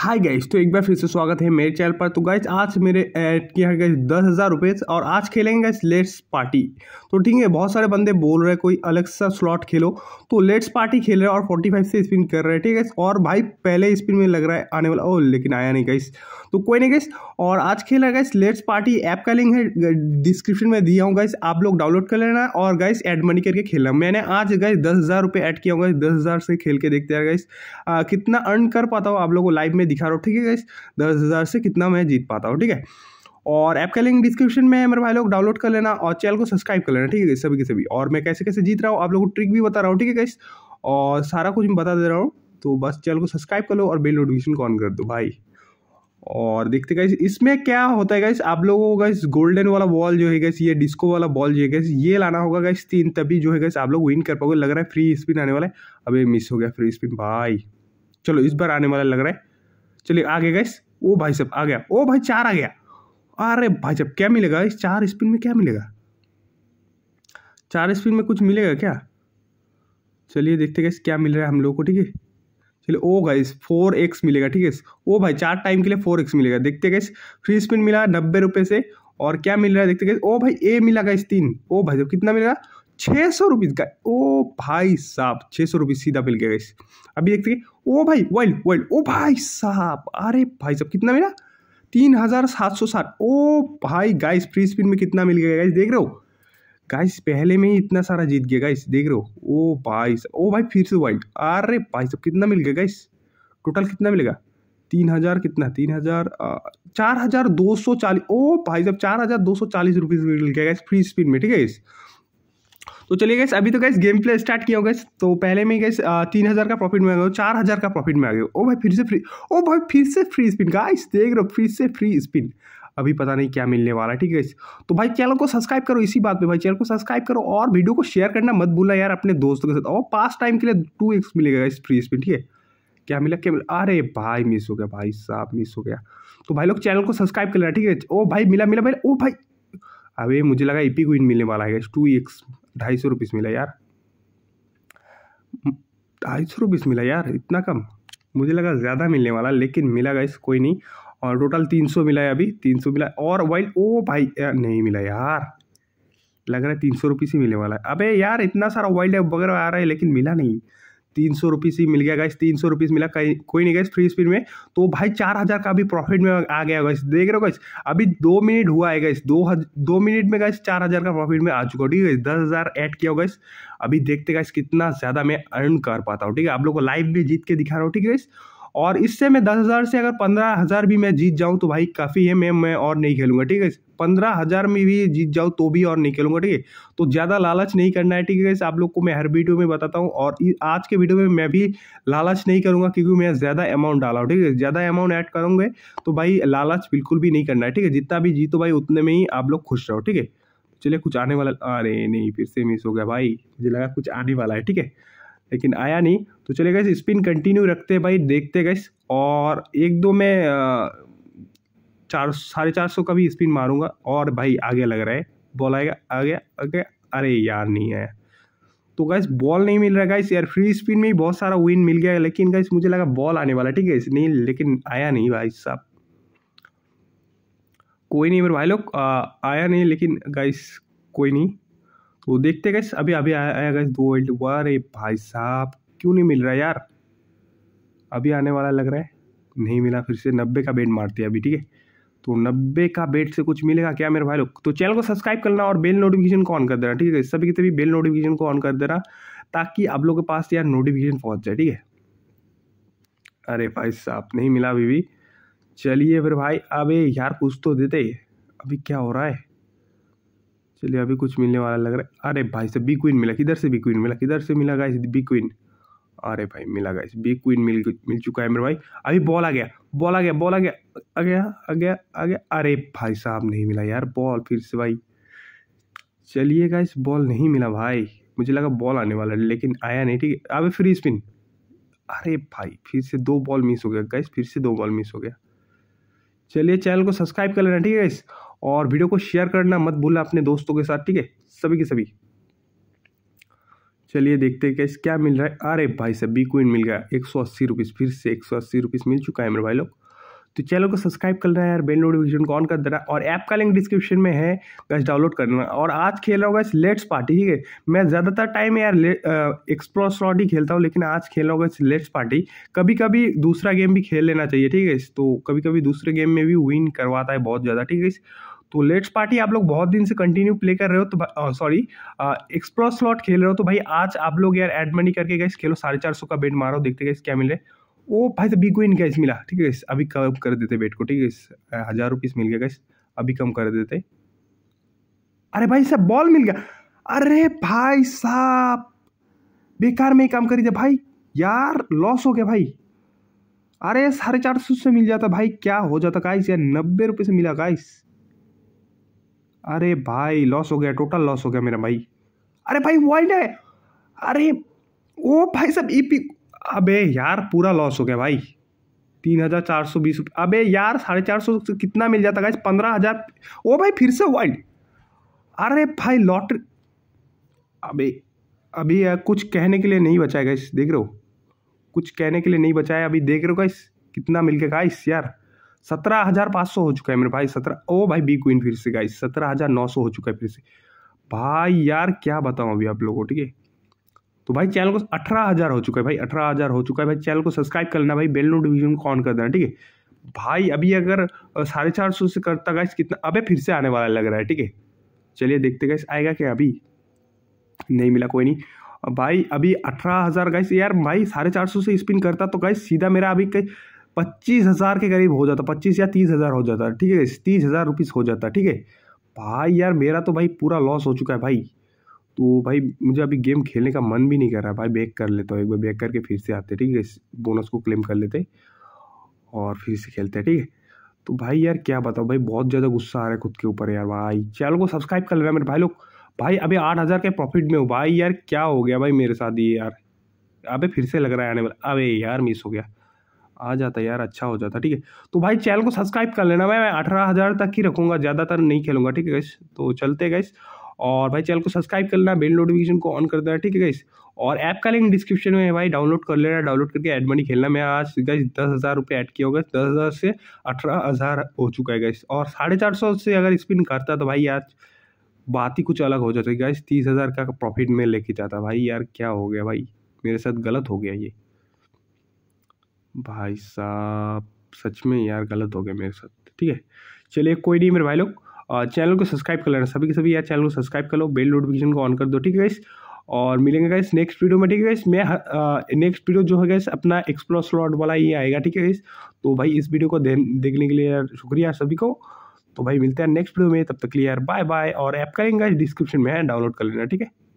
hi guys तो एक बार फिर से स्वागत है मेरे चैनल पर तो गाइस आज मेरे ऐड किया है गाइस दस हज़ार रुपये और आज खेलेंगे गाइस लेट्स पार्टी तो ठीक है बहुत सारे बंदे बोल रहे हैं कोई अलग सा स्लॉट खेलो तो लेट्स पार्टी खेल रहे हैं और 45 से स्पिन कर रहे हैं ठीक है और भाई पहले स्पिन में लग रहा है आने वाला ओ लेकिन आया नहीं गाइस तो कोई नहीं गाइस और आज खेल रहा है गाइस लेट्स पार्टी ऐप का लिंक है डिस्क्रिप्शन में दिया हूँ गाइस आप लोग डाउनलोड कर लेना और गाइस एड मनी करके खेलना मैंने आज गाइस दस हज़ार रुपये ऐड किया हूँ गाइस दस हज़ार से खेल के देखते हैं गाइस कितना अर्न कर पाता हूँ आप लोगों को लाइव में दिखा रहा हूँ ठीक है इस दस हज़ार से कितना मैं जीत पाता हूँ ठीक है और ऐप का लिंक डिस्क्रिप्शन में मेरे भाई लोग डाउनलोड कर लेना और चैनल को सब्सक्राइब कर लेना ठीक है सभी के सभी और मैं कैसे कैसे जीत रहा हूँ आप लोगों को ट्रिक भी बता रहा हूँ ठीक है गाइस और सारा कुछ मैं बता दे रहा हूँ तो बस चैनल को सब्सक्राइब कर लो और बेल नोटिफिकेशन को ऑन कर दो भाई और देखते गाइस इसमें क्या होता है गाइस आप लोगों को गाइस गोल्डन वाला बॉल जो है गाइस ये डिस्को वाला बॉल जो है गाइस ये लाना होगा गाइस तीन तभी जो है गाइस आप लोग विन कर पाओगे लग रहा है फ्री स्पिन आने वाला है अभी मिस हो गया फ्री स्पिन भाई चलो इस बार आने वाला लग रहा है चलिए आगे गाइस ओ भाई साहब आ गया ओ भाई चार आ गया अरे भाई साहब क्या मिलेगा इस चार स्पिन में क्या मिलेगा चार स्पिन में कुछ मिलेगा क्या चलिए देखते गए क्या मिल रहा है हम लोग को ठीक है चलिए ओ गाइस फोर एक्स मिलेगा ठीक है ओ भाई चार टाइम के लिए फोर एक्स मिलेगा देखते गए फ्री स्पिन मिला नब्बे रुपये से और क्या मिल रहा है देखते गए ओ भाई ए मिला गाइस तीन ओ भाई जब कितना मिलेगा छः सौ रुपीज़ का ओ भाई साहब छः सौ रुपीज़ सीधा मिल गया गई अभी देखते हैं ओ भाई वर्ल्ड वर्ल्ड ओ भाई साहब अरे भाई साहब कितना मिला तीन हज़ार सात सौ साठ ओ भाई गाइस फ्री स्पिन में कितना मिल गया गाइस देख रहे हो गाइस पहले में ही इतना सारा जीत गया गाइस देख रहे हो ओ भाई ओ भाई फिर से वर्ल्ड अरे भाई साहब कितना मिल गया गाइस टोटल कितना मिलेगा तीन हज़ार कितना तीन हज़ार चार हज़ार दो सौ चालीस ओ भाई साहब चार हज़ार दो सौ चालीस रुपीज़ मिल गया गाइस फ्री स्पिन में ठीक है गाइस तो चलिए गैस अभी तो गैस गेम प्ले स्टार्ट किया हो तो पहले में गैस तीन हज़ार का प्रॉफिट में आ गया चार हज़ार का प्रॉफिट में आ गया ओ भाई फिर से फ्री ओ भाई फिर से फ्री स्पिन इस देख रहे हो फिर से फ्री स्पिन अभी पता नहीं क्या मिलने वाला ठीक है तो भाई चैनल को सब्सक्राइब करो इसी बात पे भाई चैनल को सब्सक्राइब करो और वीडियो को शेयर करना मत भूलना यार अपने दोस्तों के साथ और पास टाइम के लिए टू एक्स मिलेगा इस फ्री स्पिन ठीक है क्या मिला क्या मिला अरे भाई मिस हो गया भाई साहब मिस हो गया तो भाई लोग चैनल को सब्सक्राइब कर लेना ठीक है ओ भाई मिला मिला भाई ओ भाई अरे मुझे लगा ईपी क्वीन मिलने वाला है टू एक्स ढाई सौ रुपीस मिला यार ढाई सौ रुपीस मिला यार इतना कम मुझे लगा ज़्यादा मिलने वाला लेकिन मिला गाइस कोई नहीं और टोटल तीन सौ मिला है अभी तीन सौ मिला और वाइल ओ भाई नहीं मिला यार लग रहा है तीन सौ रुपीस ही मिलने वाला है अबे यार इतना सारा वाइल्ड वगैरह आ रहा है लेकिन मिला नहीं तीन सौ रुपीस ही मिल गया गाइस तीन सौ रुपीस मिला कहीं कोई नहीं गाइस फ्री स्पिन में तो भाई चार हज़ार का अभी प्रॉफिट में आ गया गाइस देख रहे हो गाइस अभी दो मिनट हुआ है गाइस दो हज़ार दो मिनट में गाइस चार हज़ार का प्रॉफिट में आ चुका ठीक है दस हज़ार ऐड किया हो गाइस अभी देखते गाइस कितना ज़्यादा मैं अर्न कर पाता हूँ ठीक है आप लोग को लाइव भी जीत के दिखा रहा हूँ ठीक है गाइस और इससे मैं दस हज़ार से अगर पंद्रह हज़ार भी मैं जीत जाऊँ तो भाई काफ़ी है मैं मैं और नहीं खेलूँगा ठीक है पंद्रह हज़ार में भी जीत जाऊँ तो भी और नहीं खेलूँगा ठीक है तो ज़्यादा लालच नहीं करना है ठीक है आप लोग को मैं हर वीडियो में बताता हूँ और आज के वीडियो में मैं भी लालच नहीं करूँगा क्योंकि मैं ज़्यादा अमाउंट डाला हूँ ठीक है ज़्यादा अमाउंट ऐड करूँगे तो भाई लालच बिल्कुल भी नहीं करना है ठीक है जितना भी जीतो भाई उतने में ही आप लोग खुश रहो ठीक है चलिए कुछ आने वाला अरे नहीं फिर से मिस हो गया भाई मुझे लगा कुछ आने वाला है ठीक है लेकिन आया नहीं तो चले गए स्पिन कंटिन्यू रखते भाई देखते गए और एक दो में चार साढ़े चार सौ का भी स्पिन मारूंगा और भाई आगे लग रहा है बॉल आएगा आ गया आगे अरे यार नहीं आया तो गैस बॉल नहीं मिल रहा गाइस यार फ्री स्पिन में ही बहुत सारा विन मिल गया लेकिन गैस मुझे लगा बॉल आने वाला ठीक है नहीं लेकिन आया नहीं भाई साहब कोई नहीं मेरे भाई लोग आया नहीं लेकिन गाइस कोई नहीं तो देखते गए अभी अभी आया गए दो वर्ल्ड हुआ अरे भाई साहब क्यों नहीं मिल रहा यार अभी आने वाला लग रहा है नहीं मिला फिर से नब्बे का बेट मारते अभी ठीक है तो नब्बे का बेट से कुछ मिलेगा क्या मेरे भाई लोग तो चैनल को सब्सक्राइब करना और बेल नोटिफिकेशन को ऑन कर देना ठीक है सभी के तभी बेल नोटिफिकेशन को ऑन कर देना ताकि आप लोगों के पास यार नोटिफिकेशन पहुंच जाए ठीक है अरे भाई साहब नहीं मिला अभी भी चलिए फिर भाई अबे यार कुछ तो देते अभी क्या हो रहा है चलिए अभी कुछ मिलने वाला लग रहा है अरे भाई से बी क्वीन मिला किधर से बी क्वीन मिला किधर से मिला गाइस बी क्वीन अरे भाई मिला गाइस बी क्वीन मिल मिल चुका है मेरे भाई अभी बॉल आ गया बॉल आ गया बॉल आ गया आ गया आ गया आ गया अरे भाई साहब नहीं मिला यार बॉल फिर से भाई चलिए गाइस बॉल नहीं मिला भाई मुझे लगा बॉल आने वाला है लेकिन आया नहीं ठीक है अभी फ्री स्पिन अरे भाई फिर से दो बॉल मिस हो गया गाइस फिर से दो बॉल मिस हो गया चलिए चैनल को सब्सक्राइब कर लेना ठीक है गाइस और वीडियो को शेयर करना मत भूलना अपने दोस्तों के साथ ठीक है सभी के सभी चलिए देखते हैं कैसे क्या मिल रहा है अरे भाई साहब बी क्वीन मिल गया एक सौ अस्सी रुपीज़ फिर से एक सौ अस्सी रुपीज़ मिल चुका है मेरे भाई लोग तो चैनल को सब्सक्राइब कर रहा है यार बेल नोटिफिकेशन को ऑन कर देना और ऐप का लिंक डिस्क्रिप्शन में है गैस डाउनलोड करना और आज खेल रहा होगा इस लेट्स पार्टी ठीक है मैं ज़्यादातर टाइम यार एक्सप्लोर स्लॉट ही खेलता हूँ लेकिन आज खेल रहा होगा इस लेट्स पार्टी कभी कभी दूसरा गेम भी खेल लेना चाहिए ठीक है तो कभी कभी दूसरे गेम में भी विन करवाता है बहुत ज़्यादा ठीक है तो लेट्स पार्टी आप लोग बहुत दिन से कंटिन्यू प्ले कर रहे हो तो सॉरी एक्सप्रो स्लॉट खेल रहे हो तो भाई आज आप लोग यार एड मनी करके गए खेलो साढ़े चार सौ का बेट मारो देखते गए क्या मिले ओ भाई तो बिग विन गैस मिला ठीक है अभी कम कर देते बेट को ठीक है हज़ार रुपीज़ मिल गया गैस अभी कम कर देते अरे भाई साहब बॉल मिल गया अरे भाई साहब बेकार में ही काम करी थे भाई यार लॉस हो गया भाई अरे साढ़े चार सौ से मिल जाता भाई क्या हो जाता गाइस यार नब्बे रुपये से मिला गाइस अरे भाई लॉस हो गया टोटल लॉस हो गया मेरा भाई अरे भाई वाइल्ड है अरे ओ भाई सब ई पी अबे यार पूरा लॉस हो गया भाई तीन हज़ार चार सौ बीस रुपये अबे यार साढ़े चार सौ कितना मिल जाता गाइस पंद्रह हज़ार ओ भाई फिर से वाइल्ड अरे भाई लॉटरी अबे अभी यार कुछ कहने के लिए नहीं बचाया गाइस देख रहे हो कुछ कहने के लिए नहीं बचाया अभी देख रहे हो गाइस कितना मिल गया गाइस यार सत्रह हज़ार पाँच सौ हो चुका है मेरे भाई सत्रह ओ भाई बी क्वीन फिर से गाई सत्रह हज़ार नौ सौ हो चुका है फिर से भाई यार क्या बताऊँ अभी आप लोगों को ठीक है तो भाई चैनल को अठारह हज़ार हो चुका है भाई अठारह हज़ार हो चुका है भाई चैनल को सब्सक्राइब कर लेना भाई बेल नोटिफिकेशन को ऑन कर देना ठीक है भाई अभी अगर साढ़े चार सौ से करता गाइस कितना अबे फिर से आने वाला लग रहा है ठीक है चलिए देखते गाइस आएगा क्या अभी नहीं मिला कोई नहीं भाई अभी अठारह हज़ार गाइस यार भाई साढ़े चार सौ से स्पिन करता तो गाइस सीधा मेरा अभी कहीं पच्चीस हज़ार के करीब हो जाता पच्चीस या तीस हज़ार हो जाता ठीक है तीस हज़ार रुपीज़ हो जाता ठीक है भाई यार मेरा तो भाई पूरा लॉस हो चुका है भाई तो भाई मुझे अभी गेम खेलने का मन भी नहीं कर रहा भाई बैक कर लेता हूँ एक बार बैक करके फिर से आते ठीक है बोनस को क्लेम कर लेते और फिर से खेलते हैं ठीक है तो भाई यार क्या बताओ भाई बहुत ज़्यादा गुस्सा आ रहा है खुद के ऊपर यार भाई चैनल को सब्सक्राइब कर लेना मेरे भाई लोग भाई अभी आठ हज़ार के प्रॉफिट में हो भाई यार क्या हो गया भाई मेरे साथ ये यार अबे फिर से लग रहा है आने वाला अबे यार मिस हो गया आ जाता यार अच्छा हो जाता ठीक है तो भाई चैनल को सब्सक्राइब कर लेना भाई मैं अठारह हज़ार तक ही रखूँगा ज़्यादातर नहीं खेलूँगा ठीक है गैस तो चलते गैस और भाई चैनल को सब्सक्राइब कर लेना बेल नोटिफिकेशन को ऑन कर देना ठीक है गैस और ऐप का लिंक डिस्क्रिप्शन में है भाई डाउनलोड कर लेना डाउनलोड करके एड मनी खेलना मैं आज गैस दस हज़ार रुपये ऐड किया होगा दस हज़ार से अठारह हज़ार हो चुका है गैस और साढ़े चार सौ से अगर स्पिन करता तो भाई आज बात ही कुछ अलग हो जाती गैस तीस हज़ार का प्रॉफिट में लेके जाता भाई यार क्या हो गया भाई मेरे साथ गलत हो गया ये भाई साहब सच में यार गलत हो गया मेरे साथ ठीक है चलिए कोई नहीं मेरे भाई लोग चैनल को सब्सक्राइब कर लेना सभी के सभी यार चैनल को सब्सक्राइब कर लो बेल नोटिफिकेशन को ऑन कर दो ठीक है गाइस और मिलेंगे गाइस नेक्स्ट वीडियो में ठीक है गाइस मैं नेक्स्ट वीडियो जो है गाइस अपना एक्सप्लोर स्लॉट वाला ही आएगा ठीक है गाइस तो भाई इस वीडियो को देखने के लिए यार शुक्रिया सभी को तो भाई मिलते हैं नेक्स्ट वीडियो में तब तक के लिए यार बाय बाय और ऐप करेंगे डिस्क्रिप्शन में डाउनलोड कर लेना ठीक है